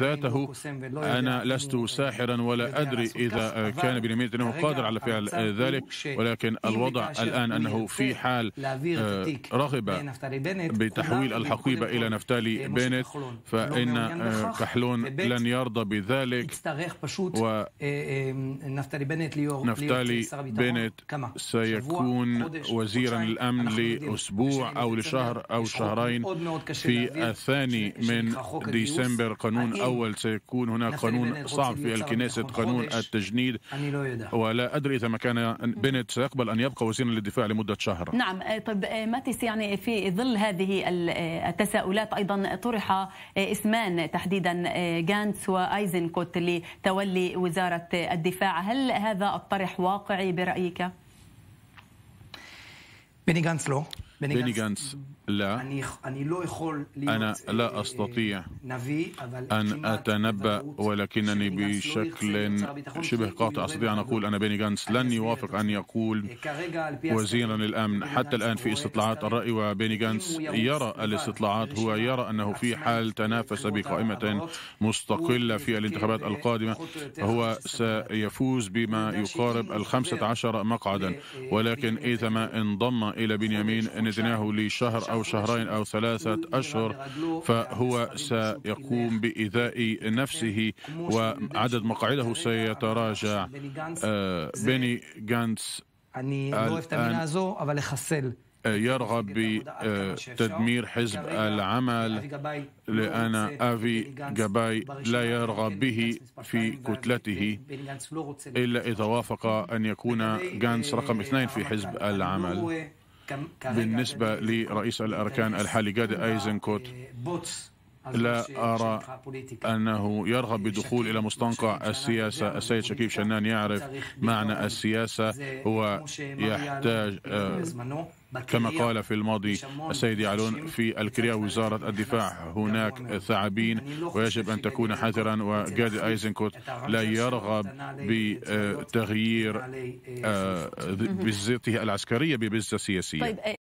ذاته أنا لست ساحرا ولا أدري إذا كان بنيامين نتنياهو قادر على فعل ذلك ولكن الوضع الآن أنه في حال آه، رغبة بتحويل الحقيبة إلى نفتالي بنت فإن آه، كحلون لن يرضى بذلك و نفتالي بنت سيكون وزيرا للأمن لأسبوع أو لشهر أو شهرين في الثاني من ديسمبر قانون أو الأول سيكون هناك قانون صعب في الكنيسة قانون التجنيد ولا أدري إذا ما كان بنت سيقبل أن يبقى وزيرا للدفاع لمدة شهر نعم آه، طب آه، ماتيس يعني في ظل هذه آه، التساؤلات أيضا طرح اسمان تحديدا جانتس وأيزنكوت لتولي وزارة الدفاع هل هذا الطرح واقعي برأيك؟ بيني لو بني غانس mm-hmm. لا أنا لا آه، أستطيع أن أتنبأ ولكنني بشكل شبه قاطع أستطيع أن أقول أن بيني جانس لن يوافق أن يقول إيه، وزيرا إيه، للأمن حتى الآن في استطلاعات الرأي وبيني إيه، جانس يرى الاستطلاعات هو يرى أنه في حال تنافس بقائمة مستقلة في الانتخابات القادمة هو سيفوز بما يقارب الخمسة عشر مقعدا ولكن إذا ما انضم إلى بنيامين نتنياهو لشهر أو شهرين أو ثلاثة أشهر فهو سيقوم بإيذاء نفسه وعدد مقاعده سيتراجع آه، بني جانس الآن يرغب بتدمير حزب العمل لأن أفي جاباي لا يرغب به في كتلته إلا إذا وافق أن يكون جانس رقم اثنين في حزب العمل بالنسبة لرئيس الأركان الحالي جاد أيزنكوت آه، لا أرى أنه يرغب بدخول إلى مستنقع السياسة السيد شكيب شنان يعرف معنى السياسة هو يحتاج آه، كما قال في الماضي السيد يعلون في الكريا وزارة الدفاع هناك ثعابين ويجب أن تكون حذرا وجاد أيزنكوت لا يرغب بتغيير آه، آه، بزته العسكرية ببزة سياسية طيب،